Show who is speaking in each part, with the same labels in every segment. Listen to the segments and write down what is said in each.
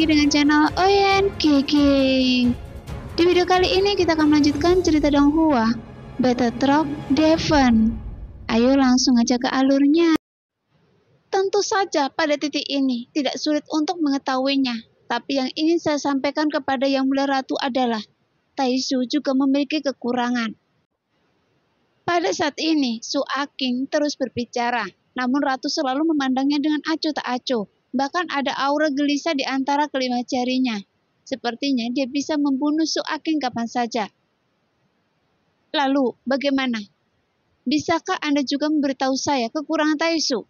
Speaker 1: lagi dengan channel Oyen Kiking. Di video kali ini kita akan melanjutkan cerita Donghua, Battle Troop Devon. Ayo langsung aja ke alurnya. Tentu saja pada titik ini tidak sulit untuk mengetahuinya, tapi yang ingin saya sampaikan kepada Yang Mulia Ratu adalah Su juga memiliki kekurangan. Pada saat ini, Su Aking terus berbicara, namun Ratu selalu memandangnya dengan acuh tak acuh Bahkan ada aura gelisah di antara kelima jarinya. Sepertinya dia bisa membunuh Aking kapan saja. Lalu, bagaimana? Bisakah Anda juga memberitahu saya kekurangan Taisu?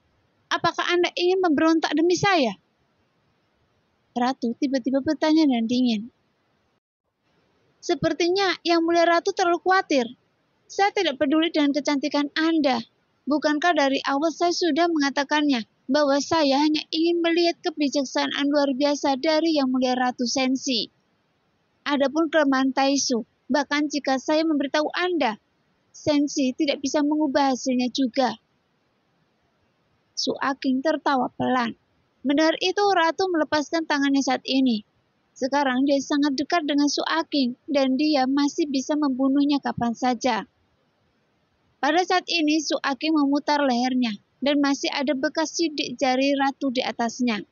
Speaker 1: Apakah Anda ingin memberontak demi saya? Ratu tiba-tiba bertanya dan dingin. Sepertinya Yang Mulia Ratu terlalu khawatir. Saya tidak peduli dengan kecantikan Anda. Bukankah dari awal saya sudah mengatakannya bahwa saya hanya ingin melihat kebijaksanaan luar biasa dari Yang Mulia Ratu Sensi. Adapun kelemahan Taisu, bahkan jika saya memberitahu Anda, Sensi tidak bisa mengubah hasilnya juga. Su Aking tertawa pelan. Benar itu, Ratu melepaskan tangannya saat ini. Sekarang dia sangat dekat dengan Su Aking, dan dia masih bisa membunuhnya kapan saja. Pada saat ini Su Aking memutar lehernya dan masih ada bekas sidik jari ratu di atasnya.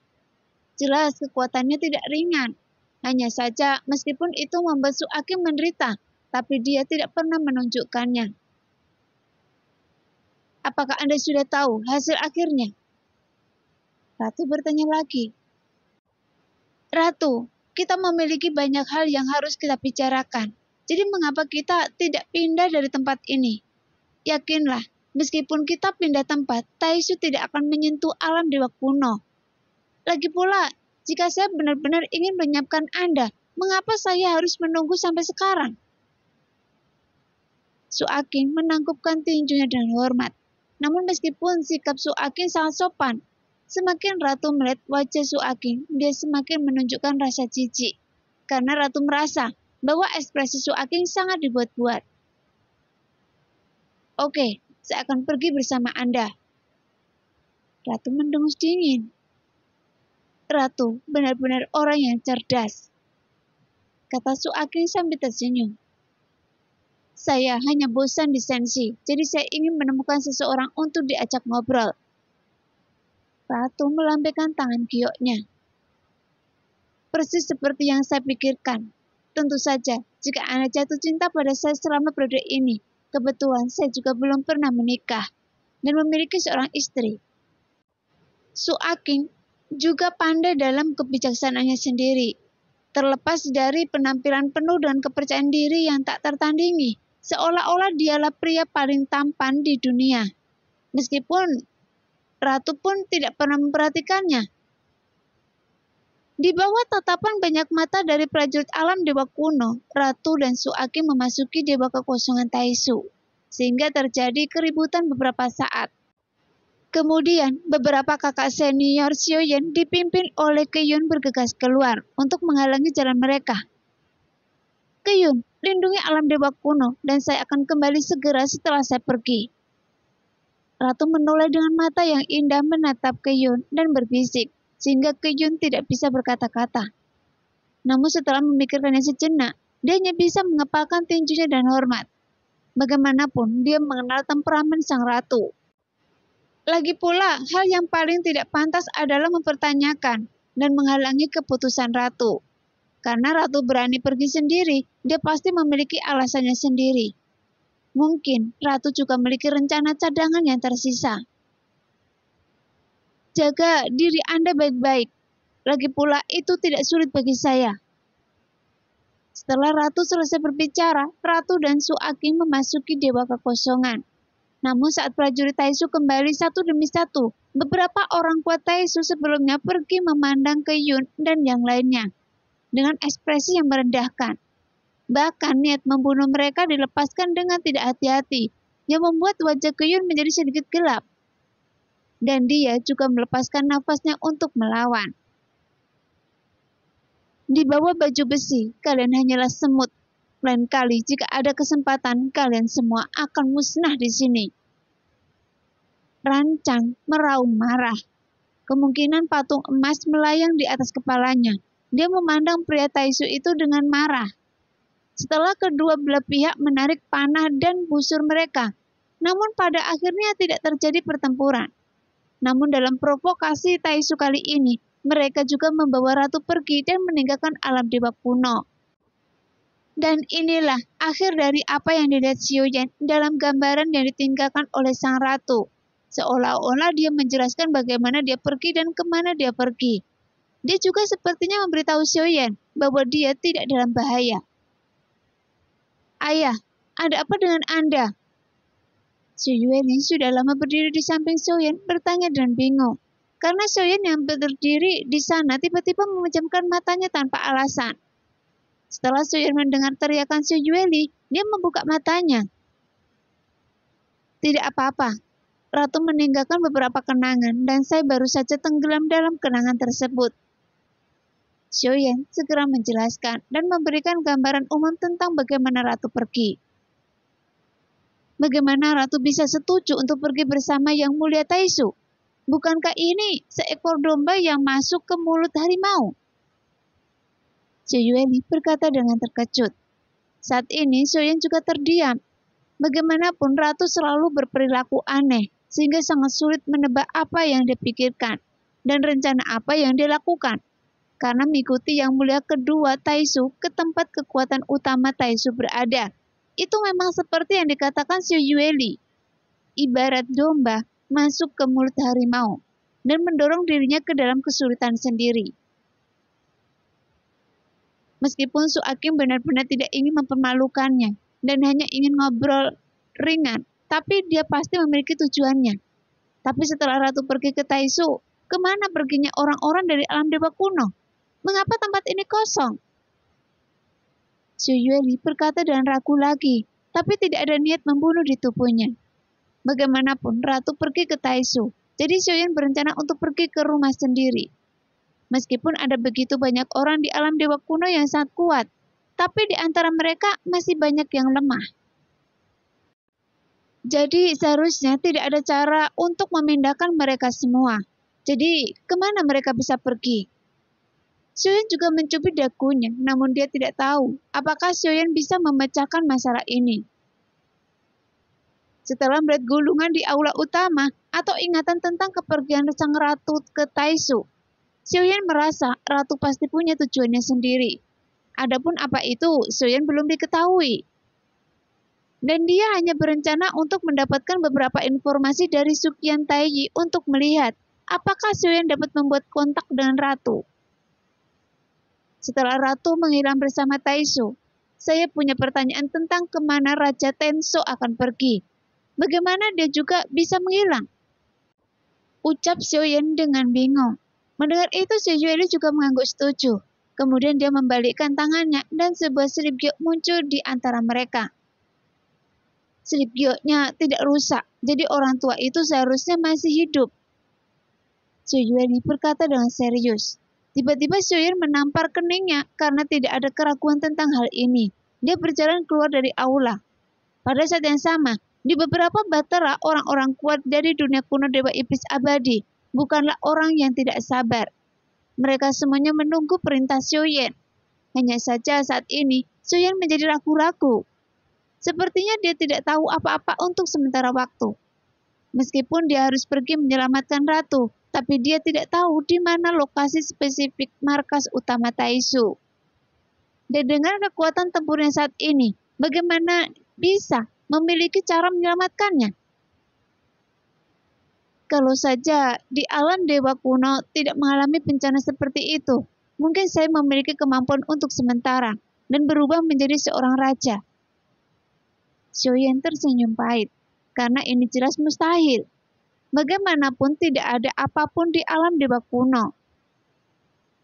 Speaker 1: Jelas kekuatannya tidak ringan. Hanya saja meskipun itu membuat Suaki menderita, tapi dia tidak pernah menunjukkannya. Apakah Anda sudah tahu hasil akhirnya? Ratu bertanya lagi. Ratu, kita memiliki banyak hal yang harus kita bicarakan. Jadi mengapa kita tidak pindah dari tempat ini? Yakinlah, Meskipun kita pindah tempat, Taishu tidak akan menyentuh alam dewa kuno. Lagi pula, jika saya benar-benar ingin menyiapkan Anda, mengapa saya harus menunggu sampai sekarang? Suakin menangkupkan tinjunya dengan hormat. Namun meskipun sikap Suakin sangat sopan, semakin Ratu melihat wajah Suakin, dia semakin menunjukkan rasa jijik. Karena Ratu merasa bahwa ekspresi Suakin sangat dibuat-buat. Oke, saya akan pergi bersama Anda. Ratu mendengus dingin. Ratu benar-benar orang yang cerdas. Kata Su Aking sambil tersenyum. Saya hanya bosan di sensi, jadi saya ingin menemukan seseorang untuk diajak ngobrol. Ratu melambaikan tangan gioknya. Persis seperti yang saya pikirkan. Tentu saja, jika Anda jatuh cinta pada saya selama periode ini, Kebetulan saya juga belum pernah menikah dan memiliki seorang istri. Su Aking juga pandai dalam kebijaksanaannya sendiri, terlepas dari penampilan penuh dan kepercayaan diri yang tak tertandingi, seolah-olah dialah pria paling tampan di dunia. Meskipun ratu pun tidak pernah memperhatikannya, di bawah tatapan banyak mata dari prajurit alam Dewa Kuno, Ratu dan Suaki memasuki Dewa Kekosongan Taisu, sehingga terjadi keributan beberapa saat. Kemudian, beberapa kakak senior Xioyen dipimpin oleh Keyun bergegas keluar untuk menghalangi jalan mereka. Keyun, lindungi alam dewa kuno dan saya akan kembali segera setelah saya pergi. Ratu menoleh dengan mata yang indah menatap Keyun dan berbisik sehingga Kyun tidak bisa berkata-kata. Namun setelah memikirkannya sejenak, dia hanya bisa mengepalkan tinjunya dan hormat. Bagaimanapun, dia mengenal temperamen sang ratu. Lagi pula, hal yang paling tidak pantas adalah mempertanyakan dan menghalangi keputusan ratu. Karena ratu berani pergi sendiri, dia pasti memiliki alasannya sendiri. Mungkin ratu juga memiliki rencana cadangan yang tersisa jaga diri Anda baik-baik. Lagi pula itu tidak sulit bagi saya. Setelah Ratu selesai berbicara, Ratu dan Su Aking memasuki dewa kekosongan. Namun saat prajurit Taisu kembali satu demi satu, beberapa orang kuat Taisu sebelumnya pergi memandang ke Yun dan yang lainnya dengan ekspresi yang merendahkan. Bahkan niat membunuh mereka dilepaskan dengan tidak hati-hati, yang membuat wajah Kyun menjadi sedikit gelap dan dia juga melepaskan nafasnya untuk melawan. Di bawah baju besi, kalian hanyalah semut. Lain kali jika ada kesempatan, kalian semua akan musnah di sini. Rancang meraung marah. Kemungkinan patung emas melayang di atas kepalanya. Dia memandang pria Taisu itu dengan marah. Setelah kedua belah pihak menarik panah dan busur mereka, namun pada akhirnya tidak terjadi pertempuran. Namun dalam provokasi Taisu kali ini, mereka juga membawa ratu pergi dan meninggalkan alam dewa kuno. Dan inilah akhir dari apa yang dilihat Xiuyan dalam gambaran yang ditinggalkan oleh sang ratu. Seolah-olah dia menjelaskan bagaimana dia pergi dan kemana dia pergi. Dia juga sepertinya memberitahu Xiuyan bahwa dia tidak dalam bahaya. Ayah, ada apa dengan Anda? Xu Yuan sudah lama berdiri di samping Soyan bertanya dan bingung. Karena Soyan yang berdiri di sana tiba-tiba memejamkan matanya tanpa alasan. Setelah Soyan mendengar teriakan Xu Yueli, dia membuka matanya. Tidak apa-apa, Ratu meninggalkan beberapa kenangan dan saya baru saja tenggelam dalam kenangan tersebut. Xiu Yan segera menjelaskan dan memberikan gambaran umum tentang bagaimana ratu pergi. Bagaimana ratu bisa setuju untuk pergi bersama yang mulia Taisu? Bukankah ini seekor domba yang masuk ke mulut harimau? Suyueli berkata dengan terkejut. Saat ini Soyan juga terdiam. Bagaimanapun ratu selalu berperilaku aneh sehingga sangat sulit menebak apa yang dipikirkan dan rencana apa yang dilakukan. Karena mengikuti yang mulia kedua Taisu ke tempat kekuatan utama Taisu berada, itu memang seperti yang dikatakan Syuyueli. Ibarat domba masuk ke mulut harimau dan mendorong dirinya ke dalam kesulitan sendiri. Meskipun Su Suakim benar-benar tidak ingin mempermalukannya dan hanya ingin ngobrol ringan, tapi dia pasti memiliki tujuannya. Tapi setelah ratu pergi ke Taisu, kemana perginya orang-orang dari alam dewa kuno? Mengapa tempat ini kosong? Suyueli berkata dan ragu lagi, tapi tidak ada niat membunuh di tubuhnya. Bagaimanapun, Ratu pergi ke Taisu, jadi Suyun berencana untuk pergi ke rumah sendiri. Meskipun ada begitu banyak orang di alam dewa kuno yang sangat kuat, tapi di antara mereka masih banyak yang lemah. Jadi seharusnya tidak ada cara untuk memindahkan mereka semua. Jadi kemana mereka bisa pergi? Soyeon juga mencubit dagunya, namun dia tidak tahu apakah Soyeon bisa memecahkan masalah ini. Setelah melihat gulungan di aula utama atau ingatan tentang kepergian sang ratu ke Taisu, Soyeon merasa ratu pasti punya tujuannya sendiri. Adapun apa itu, Soyeon belum diketahui. Dan dia hanya berencana untuk mendapatkan beberapa informasi dari Sukian Taiji untuk melihat apakah Soyeon dapat membuat kontak dengan ratu. Setelah ratu menghilang bersama Taisu, saya punya pertanyaan tentang kemana Raja Tenso akan pergi. Bagaimana dia juga bisa menghilang? Ucap Xiao Yan dengan bingung. Mendengar itu, Xiao Yueli juga mengangguk setuju. Kemudian dia membalikkan tangannya dan sebuah selip giok muncul di antara mereka. Selip gioknya tidak rusak, jadi orang tua itu seharusnya masih hidup. Xiao Yueli berkata dengan serius. Tiba-tiba Shoyer menampar keningnya karena tidak ada keraguan tentang hal ini. Dia berjalan keluar dari aula. Pada saat yang sama, di beberapa batera orang-orang kuat dari dunia kuno Dewa Iblis Abadi bukanlah orang yang tidak sabar. Mereka semuanya menunggu perintah Shoyen. Hanya saja saat ini, Shoyen menjadi ragu-ragu. Sepertinya dia tidak tahu apa-apa untuk sementara waktu. Meskipun dia harus pergi menyelamatkan ratu, tapi dia tidak tahu di mana lokasi spesifik markas utama Taisu. Dan dengan kekuatan tempurnya saat ini, bagaimana bisa memiliki cara menyelamatkannya? Kalau saja di alam dewa kuno tidak mengalami bencana seperti itu, mungkin saya memiliki kemampuan untuk sementara dan berubah menjadi seorang raja. Yan tersenyum pahit karena ini jelas mustahil. Bagaimanapun tidak ada apapun di alam dewa kuno.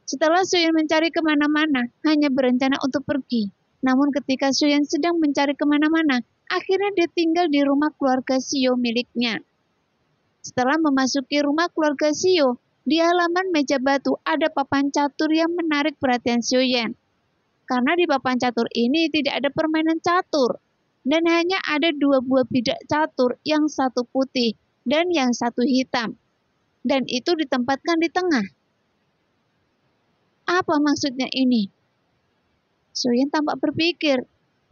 Speaker 1: Setelah Suyan mencari kemana-mana, hanya berencana untuk pergi. Namun ketika Suyan sedang mencari kemana-mana, akhirnya dia tinggal di rumah keluarga Sio miliknya. Setelah memasuki rumah keluarga Sio, di halaman meja batu ada papan catur yang menarik perhatian Suyan. Karena di papan catur ini tidak ada permainan catur, dan hanya ada dua buah bidak catur, yang satu putih dan yang satu hitam, dan itu ditempatkan di tengah. Apa maksudnya ini? Suyin tampak berpikir.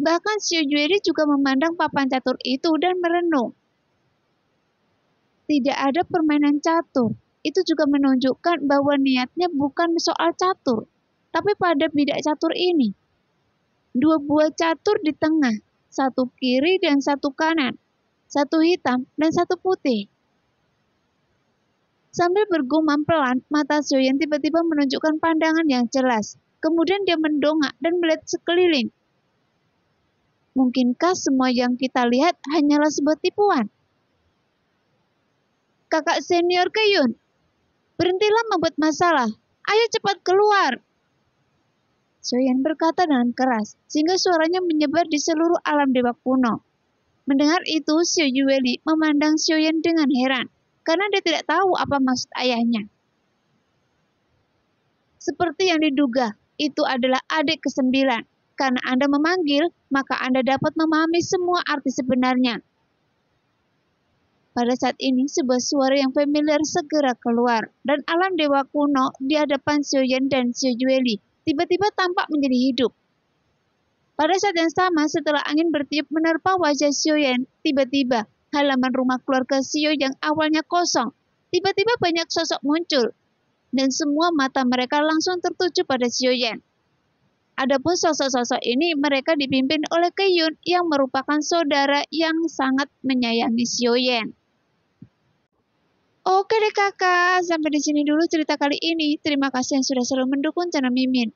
Speaker 1: Bahkan Xiu Jueri juga memandang papan catur itu dan merenung. Tidak ada permainan catur. Itu juga menunjukkan bahwa niatnya bukan soal catur, tapi pada bidak catur ini. Dua buah catur di tengah, satu kiri dan satu kanan, satu hitam dan satu putih. Sambil bergumam pelan, mata Soyen tiba-tiba menunjukkan pandangan yang jelas. Kemudian dia mendongak dan melihat sekeliling. Mungkinkah semua yang kita lihat hanyalah sebuah tipuan? Kakak senior Keyun, berhentilah membuat masalah. Ayo cepat keluar. Soyan berkata dengan keras, sehingga suaranya menyebar di seluruh alam dewa kuno. Mendengar itu, Xiao Yueli memandang Yan dengan heran, karena dia tidak tahu apa maksud ayahnya. Seperti yang diduga, itu adalah adik kesembilan. Karena Anda memanggil, maka Anda dapat memahami semua arti sebenarnya. Pada saat ini, sebuah suara yang familiar segera keluar, dan alam dewa kuno di hadapan Yan dan Xiao Yueli tiba-tiba tampak menjadi hidup. Pada saat yang sama, setelah angin bertiup menerpa wajah Yan, tiba-tiba halaman rumah keluarga Xiao yang awalnya kosong, tiba-tiba banyak sosok muncul, dan semua mata mereka langsung tertuju pada Yan. Adapun sosok-sosok ini mereka dipimpin oleh Yun yang merupakan saudara yang sangat menyayangi Yan. Oke deh kakak, sampai di sini dulu cerita kali ini. Terima kasih yang sudah selalu mendukung channel Mimin.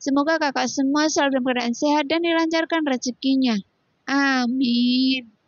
Speaker 1: Semoga kakak semua selalu dalam keadaan sehat dan dilancarkan rezekinya. Amin.